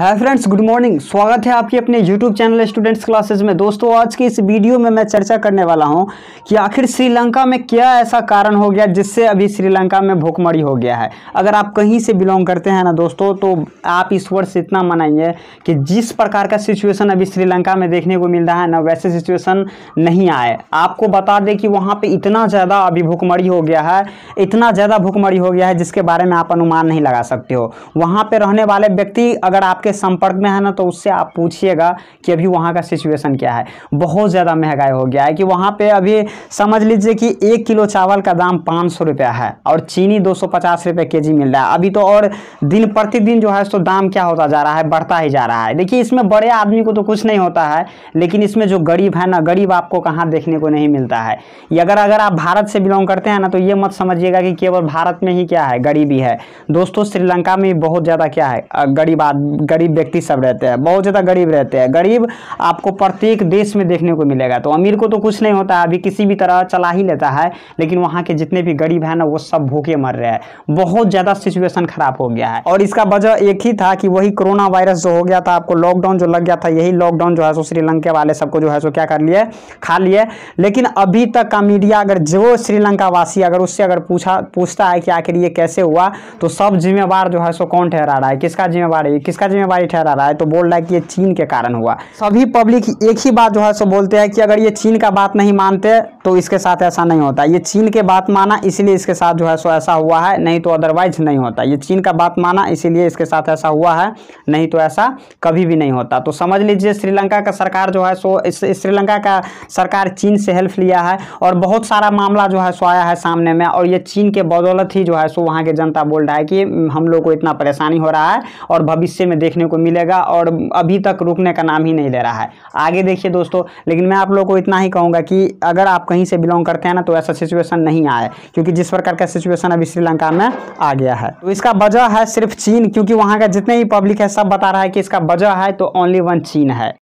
है friends good morning स्वागत है आपके अपने यूट्यूब चैनल स्टूडेंट्स क्लासेस में दोस्तों आज के इस वीडियो में मैं चर्चा करने वाला हूं कि आखिर श्रीलंका में क्या ऐसा कारण हो गया जिससे अभी श्रीलंका में भूखमरी हो गया है अगर आप कहीं से बिलोंग करते हैं ना दोस्तों तो आप इस वर्ष इतना मनाइए कि जिस प्रकार का सिचुएसन अभी श्रीलंका में देखने को मिल रहा है ना वैसे सिचुएसन नहीं आए आपको बता दें कि वहाँ पर इतना ज़्यादा अभी भूखमरी हो गया है इतना ज़्यादा भूखमरी हो गया है जिसके बारे में आप अनुमान नहीं लगा सकते हो वहाँ पर रहने वाले व्यक्ति अगर आप आपके संपर्क में है ना तो उससे आप पूछिएगा कि अभी वहाँ का सिचुएशन क्या है बहुत ज़्यादा महंगाई हो गया है कि वहाँ पे अभी समझ लीजिए कि एक किलो चावल का दाम पाँच सौ रुपया है और चीनी दो सौ पचास रुपये के जी मिल रहा है अभी तो और दिन प्रतिदिन जो है तो दाम क्या होता जा रहा है बढ़ता ही जा रहा है देखिए इसमें बड़े आदमी को तो कुछ नहीं होता है लेकिन इसमें जो गरीब है ना गरीब आपको कहाँ देखने को नहीं मिलता है ये अगर अगर आप भारत से बिलोंग करते हैं ना तो ये मत समझिएगा कि केवल भारत में ही क्या है गरीबी है दोस्तों श्रीलंका में बहुत ज़्यादा क्या है गरीब आदमी गरीब व्यक्ति सब रहते हैं बहुत ज़्यादा गरीब रहते हैं गरीब आपको प्रत्येक देश में देखने को मिलेगा तो अमीर को तो कुछ नहीं होता अभी किसी भी तरह चला ही लेता है लेकिन वहाँ के जितने भी गरीब हैं ना वो सब भूखे मर रहे हैं बहुत ज़्यादा सिचुएशन खराब हो गया है और इसका वजह एक ही था कि वही कोरोना वायरस जो हो गया था आपको लॉकडाउन जो लग गया था यही लॉकडाउन जो है सो श्रीलंका वाले सबको जो है सो क्या कर लिए खा लिए लेकिन अभी तक का मीडिया अगर जो श्रीलंका वासी अगर उससे अगर पूछा पूछता है कि आखिर ये कैसे हुआ तो सब जिम्मेवार जो है सो कौन ठहरा रहा है किसका जिम्मेवार है किसका जिम्मेवार वाई ठहरा रहा है तो बोल रहा है कि ये चीन के कारण हुआ सभी पब्लिक एक ही बात जो है सो बोलते हैं कि अगर ये चीन का बात नहीं मानते तो इसके साथ ऐसा नहीं होता ये चीन के बात माना इसलिए इसके साथ जो है सो ऐसा हुआ है नहीं तो अदरवाइज नहीं होता ये चीन का बात माना इसीलिए इसके साथ ऐसा हुआ है नहीं तो ऐसा कभी भी नहीं होता तो समझ लीजिए श्रीलंका का सरकार जो है सो श्रीलंका का सरकार चीन से हेल्प लिया है और बहुत सारा मामला जो है सो आया है सामने में और ये चीन के बदौलत ही जो है सो वहाँ की जनता बोल रहा है कि हम लोग को इतना परेशानी हो रहा है और भविष्य में देख देखने को मिलेगा और अभी तक रुकने का नाम ही नहीं ले रहा है आगे देखिए दोस्तों लेकिन मैं आप लोग को इतना ही कहूँगा कि अगर आप कहीं से बिलोंग करते हैं ना तो ऐसा सिचुएशन नहीं आए क्योंकि जिस प्रकार का सिचुएशन अभी श्रीलंका में आ गया है तो इसका वजह है सिर्फ चीन क्योंकि वहाँ का जितने ही पब्लिक है सब बता रहा है कि इसका वजह है तो ओनली वन चीन है